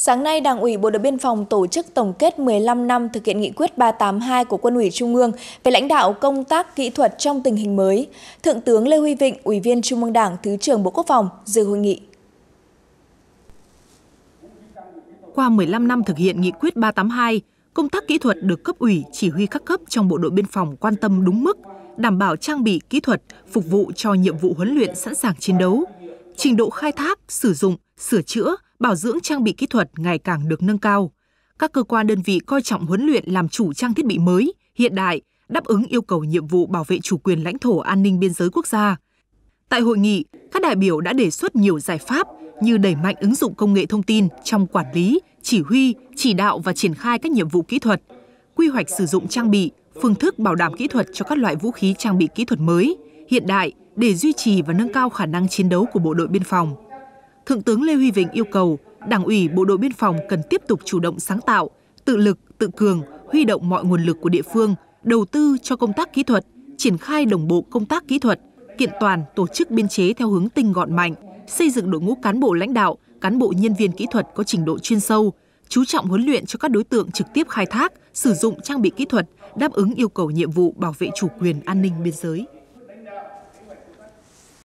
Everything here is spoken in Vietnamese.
Sáng nay, Đảng ủy Bộ đội Biên phòng tổ chức tổng kết 15 năm thực hiện nghị quyết 382 của Quân ủy Trung ương về lãnh đạo công tác kỹ thuật trong tình hình mới. Thượng tướng Lê Huy Vịnh, Ủy viên Trung ương Đảng, Thứ trưởng Bộ Quốc phòng, dự hội nghị. Qua 15 năm thực hiện nghị quyết 382, công tác kỹ thuật được cấp ủy, chỉ huy các cấp trong Bộ đội Biên phòng quan tâm đúng mức, đảm bảo trang bị kỹ thuật phục vụ cho nhiệm vụ huấn luyện sẵn sàng chiến đấu. Trình độ khai thác, sử dụng, sửa chữa – bảo dưỡng trang bị kỹ thuật ngày càng được nâng cao. Các cơ quan đơn vị coi trọng huấn luyện làm chủ trang thiết bị mới, hiện đại, đáp ứng yêu cầu nhiệm vụ bảo vệ chủ quyền lãnh thổ an ninh biên giới quốc gia. Tại hội nghị, các đại biểu đã đề xuất nhiều giải pháp như đẩy mạnh ứng dụng công nghệ thông tin trong quản lý, chỉ huy, chỉ đạo và triển khai các nhiệm vụ kỹ thuật, quy hoạch sử dụng trang bị, phương thức bảo đảm kỹ thuật cho các loại vũ khí trang bị kỹ thuật mới, hiện đại để duy trì và nâng cao khả năng chiến đấu của bộ đội biên phòng. Thượng tướng Lê Huy Vịnh yêu cầu Đảng ủy Bộ đội Biên phòng cần tiếp tục chủ động sáng tạo, tự lực, tự cường, huy động mọi nguồn lực của địa phương, đầu tư cho công tác kỹ thuật, triển khai đồng bộ công tác kỹ thuật, kiện toàn tổ chức biên chế theo hướng tinh gọn mạnh, xây dựng đội ngũ cán bộ lãnh đạo, cán bộ nhân viên kỹ thuật có trình độ chuyên sâu, chú trọng huấn luyện cho các đối tượng trực tiếp khai thác, sử dụng trang bị kỹ thuật đáp ứng yêu cầu nhiệm vụ bảo vệ chủ quyền an ninh biên giới.